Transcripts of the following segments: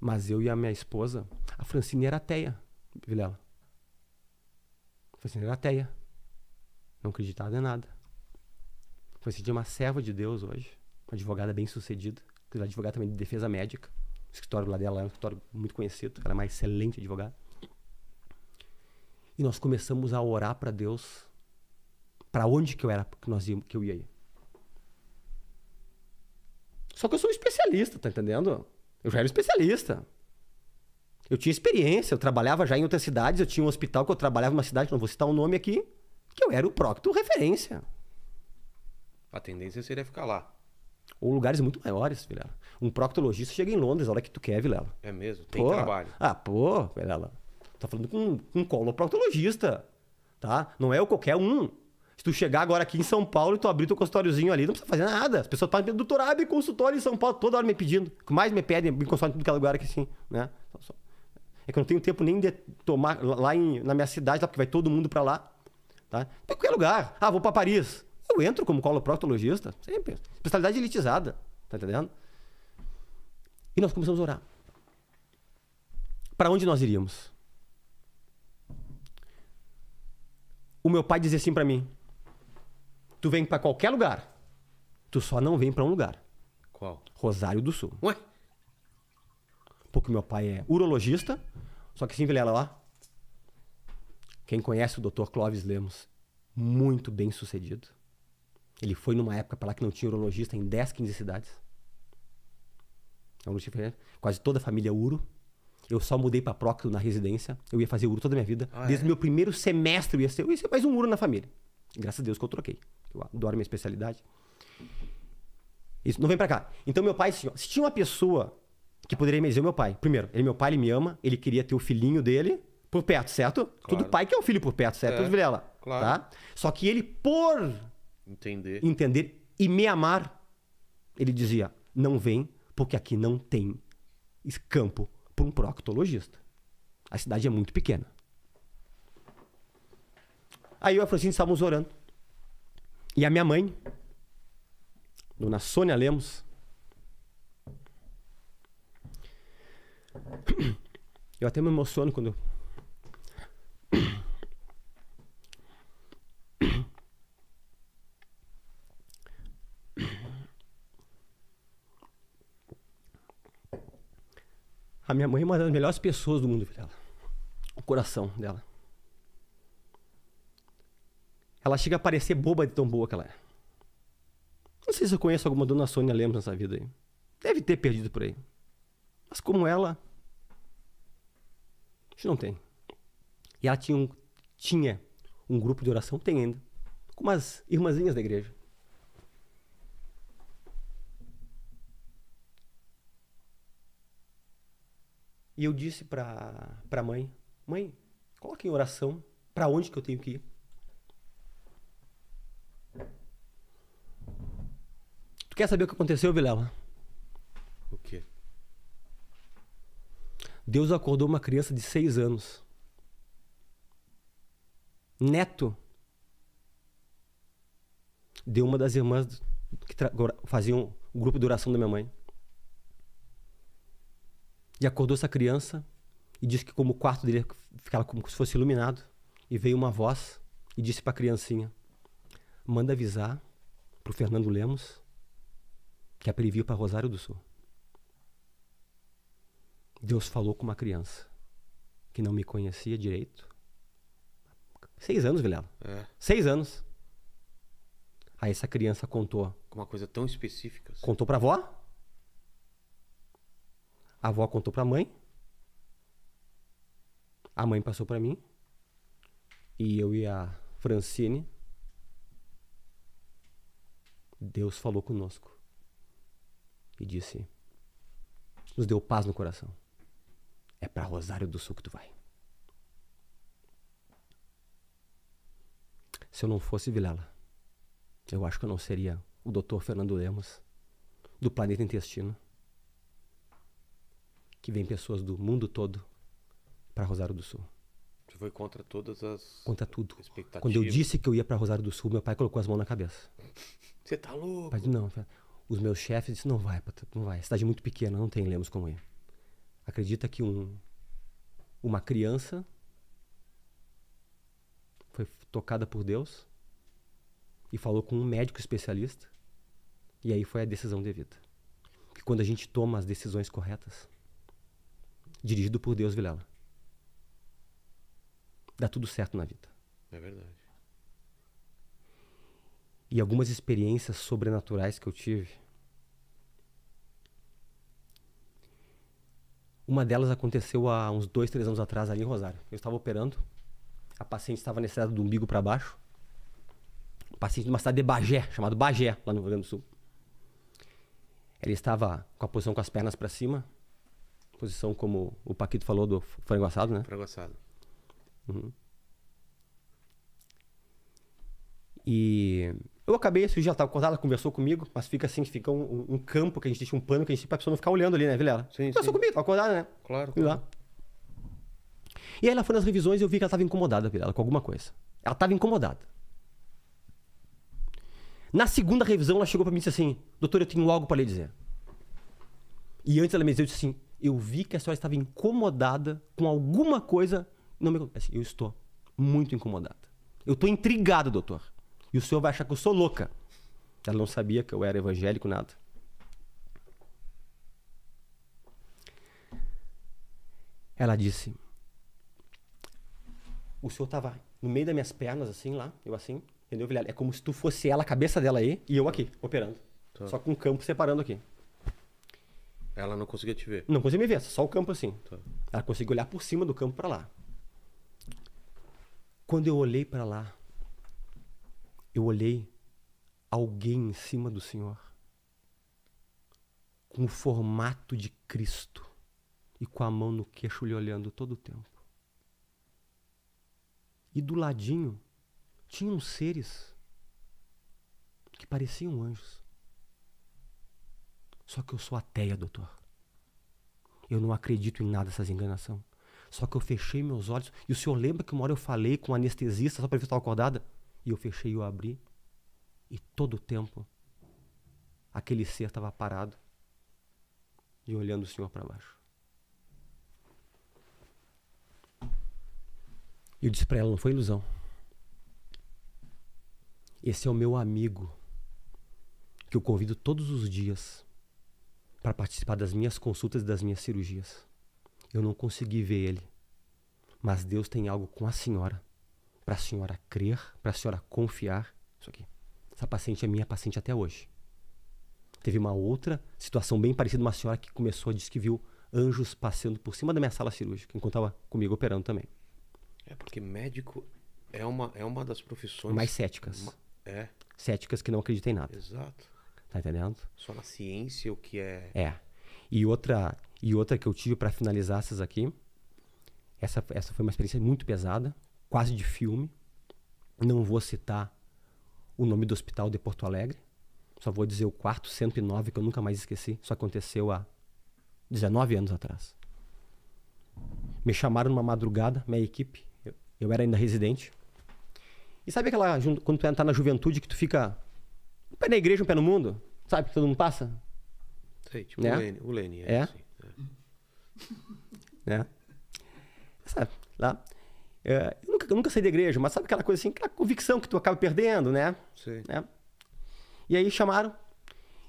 Mas eu e a minha esposa, a Francine era ateia, Vilela. A Francine era ateia. Não acreditava em nada. A Francine é uma serva de Deus hoje. Uma advogada bem sucedida. Ela é advogada também de defesa médica. O escritório lá dela é um escritório muito conhecido. Ela é uma excelente advogada. E nós começamos a orar para Deus. Para onde que eu era que, nós íamos, que eu ia ir. Só que eu sou um especialista, tá entendendo? Eu já era especialista. Eu tinha experiência, eu trabalhava já em outras cidades, eu tinha um hospital que eu trabalhava numa cidade, não vou citar o um nome aqui, que eu era o prócto referência. A tendência seria ficar lá. Ou lugares muito maiores, Vilela. Um proctologista chega em Londres a hora que tu quer, Vilela. É mesmo, tem pô, trabalho. Ah, pô, Vilela. Tá falando com, com um coloproctologista, tá? Não é o qualquer um. Se tu chegar agora aqui em São Paulo e tu abrir teu consultóriozinho ali, não precisa fazer nada. As pessoas pedindo doutor, abre consultório em São Paulo, toda hora me pedindo. O que mais me pedem, me consultório em todo aquele é lugar aqui sim, né? É que eu não tenho tempo nem de tomar lá em, na minha cidade, lá, porque vai todo mundo para lá. Tá? Qualquer lugar. Ah, vou para Paris. Eu entro como coloproctologista, sempre. Especialidade elitizada, tá entendendo? E nós começamos a orar. Para onde nós iríamos? O meu pai dizia assim para mim: Tu vem para qualquer lugar. Tu só não vem para um lugar. Qual? Rosário do Sul. Ué? Porque meu pai é urologista, só que sim, Vilela, lá. Quem conhece o Dr. Clóvis Lemos, muito bem sucedido. Ele foi numa época para lá que não tinha urologista em 10, 15 cidades. É Quase toda a família é uro. Eu só mudei para prócto na residência. Eu ia fazer uro toda a minha vida. Ah, Desde o é? meu primeiro semestre eu ia ser, eu ia ser mais um uro na família. Graças a Deus que eu troquei eu adoro minha especialidade. Isso, não vem para cá. Então, meu pai, assim, se tinha uma pessoa que poderia me dizer, meu pai, primeiro, ele, meu pai, ele me ama, ele queria ter o filhinho dele por perto, certo? Claro. Todo pai quer um filho por perto, certo? É, claro. tá? Só que ele, por entender. entender e me amar, ele dizia, não vem, porque aqui não tem campo para um proctologista. A cidade é muito pequena. Aí eu e a Francine estávamos orando. E a minha mãe, dona Sônia Lemos, eu até me emociono quando. A minha mãe é uma das melhores pessoas do mundo, filha. O coração dela. Ela chega a parecer boba de tão boa que ela é. Não sei se eu conheço alguma dona Sônia Lemos nessa vida aí. Deve ter perdido por aí. Mas como ela. A gente não tem. E ela tinha um, tinha um grupo de oração, tem ainda. Com umas irmãzinhas da igreja. E eu disse pra, a mãe: Mãe, coloque em oração para onde que eu tenho que ir. Quer saber o que aconteceu, Vilela? O quê? Deus acordou uma criança de seis anos. Neto. De uma das irmãs que faziam o grupo de oração da minha mãe. E acordou essa criança e disse que como o quarto dele ficava como se fosse iluminado. E veio uma voz e disse para a criancinha, manda avisar pro Fernando Lemos que a é previu para Rosário do Sul. Deus falou com uma criança que não me conhecia direito. Seis anos, Vilela. É. Seis anos. Aí essa criança contou. Uma coisa tão específica. Assim. Contou pra avó. A avó contou pra mãe. A mãe passou pra mim. E eu e a Francine. Deus falou conosco e disse: Nos deu paz no coração. É para Rosário do Sul que tu vai. Se eu não fosse Vilela, eu acho que eu não seria o Dr. Fernando Lemos, do planeta intestino, que vem pessoas do mundo todo para Rosário do Sul. Tu foi contra todas as. Contra tudo. Quando eu disse que eu ia para Rosário do Sul, meu pai colocou as mãos na cabeça. Você tá louco? Pai, não os meus chefes disseram, não vai, não vai. Cidade muito pequena, não tem Lemos como ir. Acredita que um, uma criança foi tocada por Deus e falou com um médico especialista e aí foi a decisão devida. Que quando a gente toma as decisões corretas, dirigido por Deus, Vilela, dá tudo certo na vida. É verdade e algumas experiências sobrenaturais que eu tive. Uma delas aconteceu há uns dois, três anos atrás ali em Rosário. Eu estava operando, a paciente estava anestesiada do umbigo para baixo. paciente de uma cidade de Bagé, chamado Bagé, lá no Rio Grande do Sul. Ela estava com a posição com as pernas para cima, posição como o Paquito falou do frango assado, né? Frango assado. Uhum. E eu acabei sujar, assim, tava quando ela conversou comigo, mas fica assim, fica um, um, campo que a gente deixa um pano que a gente pra pessoa não ficar olhando ali, né, Vilela? Sim, conversou sim. comigo, tava acordada, né? Claro, claro. Lá. E aí ela foi nas revisões e eu vi que ela tava incomodada, Vilela, com alguma coisa. Ela tava incomodada. Na segunda revisão, ela chegou para mim e disse assim: Doutor, eu tenho algo para lhe dizer. E antes ela me disse assim: Eu vi que a senhora estava incomodada com alguma coisa. Não me assim, Eu estou muito incomodada. Eu estou intrigado, doutor. E o senhor vai achar que eu sou louca. Ela não sabia que eu era evangélico, nada. Ela disse: O senhor estava no meio das minhas pernas, assim, lá, eu assim, entendeu, Vilhena? É como se tu fosse ela, a cabeça dela aí, e eu aqui, operando. Tá. Só com o campo separando aqui. Ela não conseguia te ver? Não conseguia me ver, só o campo assim. Tá. Ela conseguia olhar por cima do campo para lá. Quando eu olhei para lá, eu olhei alguém em cima do Senhor com o formato de Cristo e com a mão no queixo lhe olhando todo o tempo. E do ladinho tinham seres que pareciam anjos. Só que eu sou ateia, doutor. Eu não acredito em nada dessas enganações. Só que eu fechei meus olhos. E o senhor lembra que uma hora eu falei com um anestesista só para ver se estava acordada? E eu fechei e eu abri. E todo o tempo, aquele ser estava parado e olhando o Senhor para baixo. E eu disse para ela: não foi ilusão. Esse é o meu amigo que eu convido todos os dias para participar das minhas consultas e das minhas cirurgias. Eu não consegui ver ele, mas Deus tem algo com a senhora para a senhora crer, para a senhora confiar. Isso aqui. Essa paciente é minha paciente até hoje. Teve uma outra situação bem parecida, uma senhora que começou a dizer que viu anjos passando por cima da minha sala cirúrgica, enquanto estava comigo operando também. É porque médico é uma, é uma das profissões. Mais céticas. é. Céticas que não acreditam em nada. Exato. Tá entendendo? Só na ciência o que é. É. E outra, e outra que eu tive para finalizar essas aqui. Essa, essa foi uma experiência muito pesada quase de filme. Não vou citar o nome do hospital de Porto Alegre. Só vou dizer o quarto 109 que eu nunca mais esqueci. Isso aconteceu há 19 anos atrás. Me chamaram numa madrugada, minha equipe. Eu, eu era ainda residente. E sabe aquela. Quando tu entra na juventude que tu fica. Um pé na igreja, um pé no mundo? Sabe que todo mundo passa? Sei, tipo né? o Lênin. O é. é? Assim, é. Né? é. Sabe, lá eu nunca saí da igreja, mas sabe aquela coisa assim, aquela convicção que tu acaba perdendo, né? Sim. Né? E aí chamaram.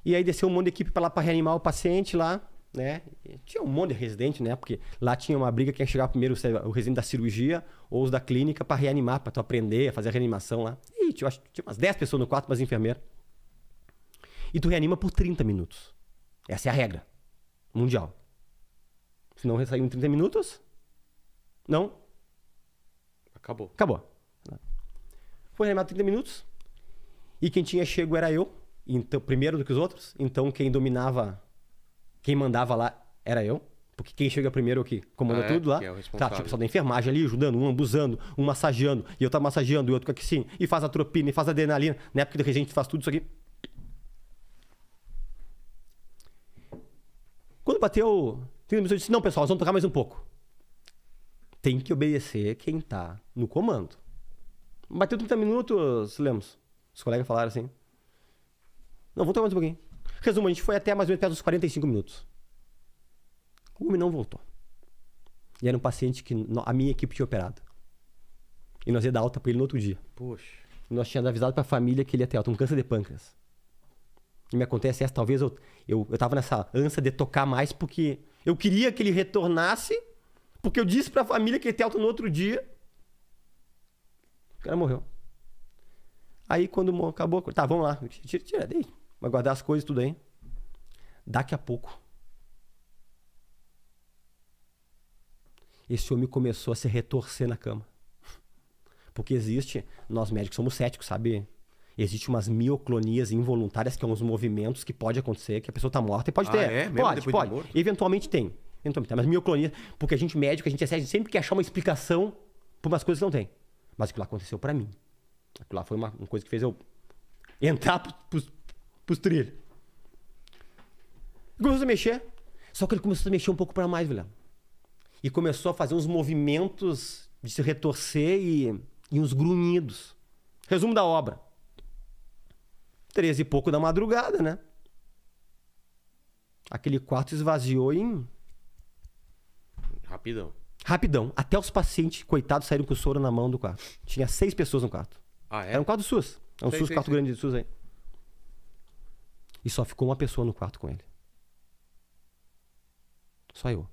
E aí desceu um monte de equipe para lá para reanimar o paciente lá, né? E tinha um monte de residente, né? Porque lá tinha uma briga que ia chegar primeiro, o residente da cirurgia ou os da clínica para reanimar, para tu aprender a fazer a reanimação lá. E tinha, tinha umas 10 pessoas no quarto, mas enfermeira. E tu reanima por 30 minutos. Essa é a regra mundial. Se não sair em 30 minutos, não, Acabou. Acabou. Foi remado 30 minutos. E quem tinha chego era eu, então, primeiro do que os outros. Então quem dominava, quem mandava lá era eu. Porque quem chega primeiro é comanda ah, é? tudo lá. Que é o tá, tipo, pessoal da enfermagem ali ajudando, um abusando, um massageando, e eu tava massageando, e outro com que sim, e faz a tropina, e faz a adrenalina. Na época do a gente faz tudo isso aqui. Quando bateu 30 minutos, eu disse: Não, pessoal, nós vamos tocar mais um pouco tem que obedecer quem tá no comando. Bateu 30 minutos, Lemos. Os colegas falaram assim. Não, voltou mais um pouquinho. Resumo, a gente foi até mais ou menos perto dos 45 minutos. O homem não voltou. E era um paciente que a minha equipe tinha operado. E nós ia dar alta para ele no outro dia. Poxa. E nós tínhamos avisado para a família que ele ia ter alta, um câncer de pâncreas. E me acontece essa, talvez eu, eu, eu tava nessa ânsia de tocar mais porque eu queria que ele retornasse porque eu disse para a família que ia ter alta no outro dia. O cara morreu. Aí quando acabou, tá, vamos lá. Tira, tira, daí. Vai guardar as coisas, tudo aí. Daqui a pouco. Esse homem começou a se retorcer na cama. Porque existe, nós médicos somos céticos, sabe? Existe umas mioclonias involuntárias, que são é uns movimentos que pode acontecer, que a pessoa tá morta e pode ah, ter. É? Mesmo pode, pode. De Eventualmente tem. Então, tá, mas mioclonia, porque a gente médico, a gente, a sempre quer achar uma explicação para umas coisas que não tem. Mas aquilo lá aconteceu para mim. Aquilo lá foi uma, uma, coisa que fez eu entrar pros, pros trilhos. Começou a mexer, só que ele começou a mexer um pouco para mais, velho. E começou a fazer uns movimentos de se retorcer e, e uns grunhidos. Resumo da obra. Treze e pouco da madrugada, né? Aquele quarto esvaziou em Rapidão. Rapidão. Até os pacientes, coitados, saíram com o soro na mão do quarto. Tinha seis pessoas no quarto. Ah, é? Era um quarto do SUS. É um sei, SUS, sei, quarto sei. grande do SUS aí. E só ficou uma pessoa no quarto com ele. Só eu.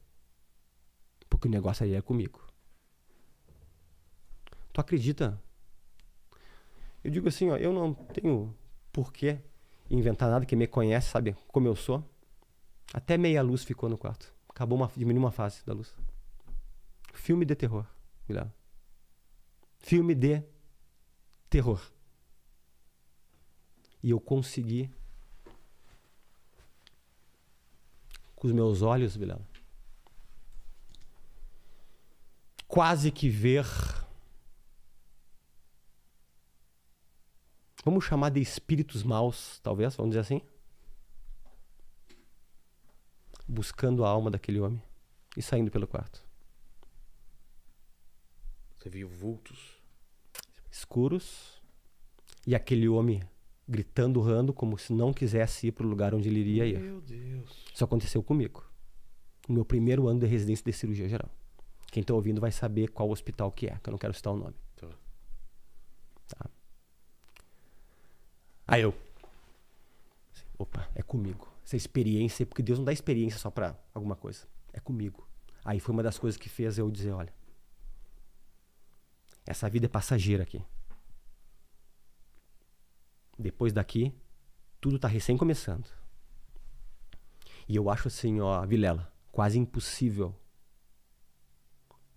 Porque o negócio aí é comigo. Tu acredita? Eu digo assim, ó, eu não tenho porquê inventar nada, que me conhece sabe como eu sou. Até meia luz ficou no quarto. Acabou uma, diminuiu uma fase da luz filme de terror, Guilherme. Filme de terror. E eu consegui, com os meus olhos, Guilherme, quase que ver. Vamos chamar de espíritos maus, talvez, vamos dizer assim? Buscando a alma daquele homem e saindo pelo quarto. Você viu vultos escuros e aquele homem gritando, rando, como se não quisesse ir para o lugar onde ele iria ir. Meu Deus. Isso aconteceu comigo. No meu primeiro ano de residência de cirurgia geral. Quem está ouvindo vai saber qual hospital que é, que eu não quero citar o nome. tá. tá. Aí eu. Opa, é comigo. Essa experiência, porque Deus não dá experiência só para alguma coisa. É comigo. Aí foi uma das coisas que fez eu dizer: olha, essa vida é passageira aqui. Depois daqui, tudo está recém começando. E eu acho assim, ó, Vilela, quase impossível.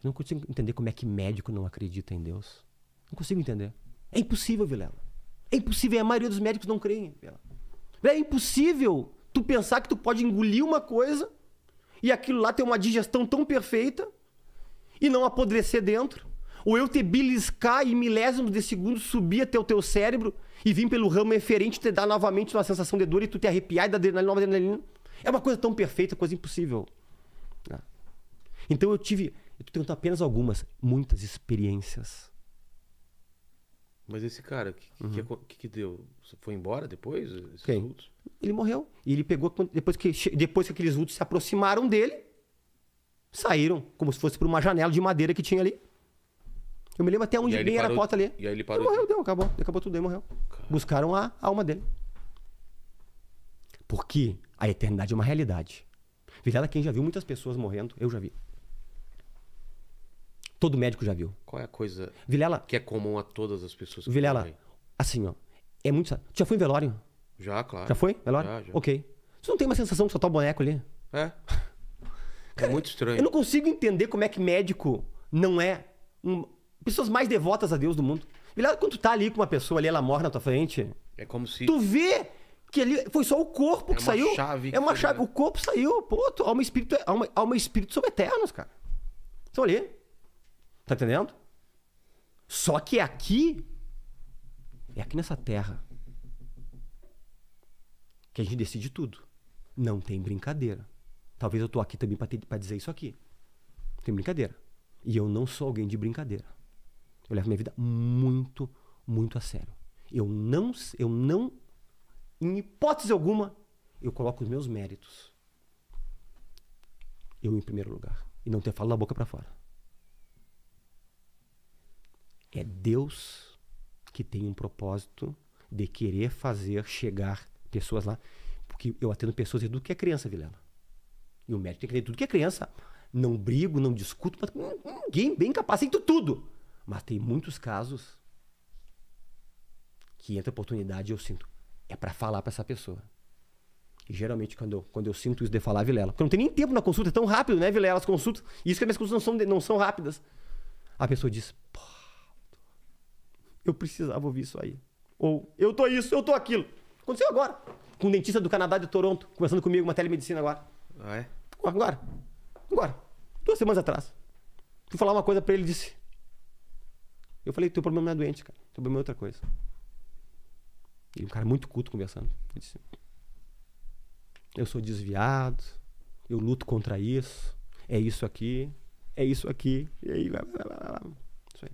Eu não consigo entender como é que médico não acredita em Deus. Não consigo entender. É impossível, Vilela. É impossível. E a maioria dos médicos não creem. Vilela. É impossível tu pensar que tu pode engolir uma coisa e aquilo lá ter uma digestão tão perfeita e não apodrecer dentro. Ou eu te beliscar e milésimos de segundo subir até o teu cérebro e vir pelo ramo eferente te dar novamente uma sensação de dor e tu te arrepiar e dar adrenalina, nova adrenalina. É uma coisa tão perfeita, coisa impossível. Ah. Então eu tive, eu tô tentando apenas algumas, muitas experiências. Mas esse cara, o que, que, uhum. que, que, deu? Você foi embora depois? Esses Quem? Vultos? Ele morreu. E ele pegou, depois que, depois que aqueles vultos se aproximaram dele, saíram, como se fosse por uma janela de madeira que tinha ali. Eu me lembro até onde bem era a porta ali. E aí ele parou. Ele morreu, deu, acabou. Acabou tudo, aí morreu. Caramba. Buscaram a alma dele. Porque a eternidade é uma realidade. Vilela quem já viu muitas pessoas morrendo, eu já vi. Todo médico já viu. Qual é a coisa Vilela, que é comum a todas as pessoas? Que Vilela, morrem? assim, ó. É muito. Tu já foi em velório? Já, claro. Já foi? Velório? Já, já. Ok. você não tem uma sensação que só tá o boneco ali? É. Cara, é muito estranho. Eu não consigo entender como é que médico não é um, pessoas mais devotas a Deus do mundo. Vilhado, quando tu tá ali com uma pessoa ali, ela morre na tua frente. É como se. Tu vê que ali foi só o corpo é que saiu. Chave é uma chave. O corpo saiu. Pô, tu, alma e espírito, alma, alma espírito são eternos, cara. São ali. Tá entendendo? Só que é aqui. É aqui nessa terra. Que a gente decide tudo. Não tem brincadeira. Talvez eu tô aqui também pra, ter, pra dizer isso aqui. Não tem brincadeira. E eu não sou alguém de brincadeira. Eu levo minha vida muito, muito a sério. Eu não, eu não, em hipótese alguma, eu coloco os meus méritos. Eu em primeiro lugar. E não ter falo da boca para fora. É Deus que tem um propósito de querer fazer chegar pessoas lá. Porque eu atendo pessoas e tudo que é criança, Vilela. E o médico tem que ter tudo que é criança. Não brigo, não discuto, mas ninguém bem capacito tudo. Mas tem muitos casos que entra oportunidade eu sinto. É para falar para essa pessoa. E geralmente quando eu, quando eu sinto isso de falar, Vilela. Porque não tem nem tempo na consulta, é tão rápido, né, Vilela? As consultas. Isso que as minhas consultas não são, não são rápidas. A pessoa diz: Pô, eu precisava ouvir isso aí. Ou eu tô isso, eu tô aquilo. Aconteceu agora. Com um dentista do Canadá de Toronto, conversando comigo, uma telemedicina agora. Ah, é? Agora. Agora. Duas semanas atrás. Fui falar uma coisa para ele, disse: eu falei, teu problema não é doente, cara. Teu problema é outra coisa. E um cara muito culto conversando. disse, eu sou desviado, eu luto contra isso, é isso aqui, é isso aqui, e aí, blá, blá, blá, blá. Isso aí.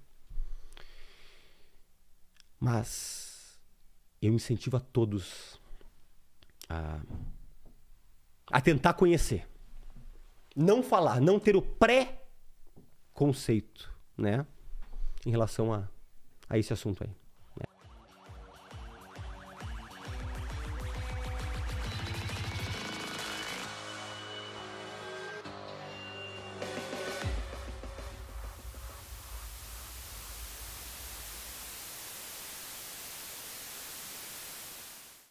Mas eu incentivo a todos a, a tentar conhecer. Não falar, não ter o pré-conceito, né? em relação a, a esse assunto aí.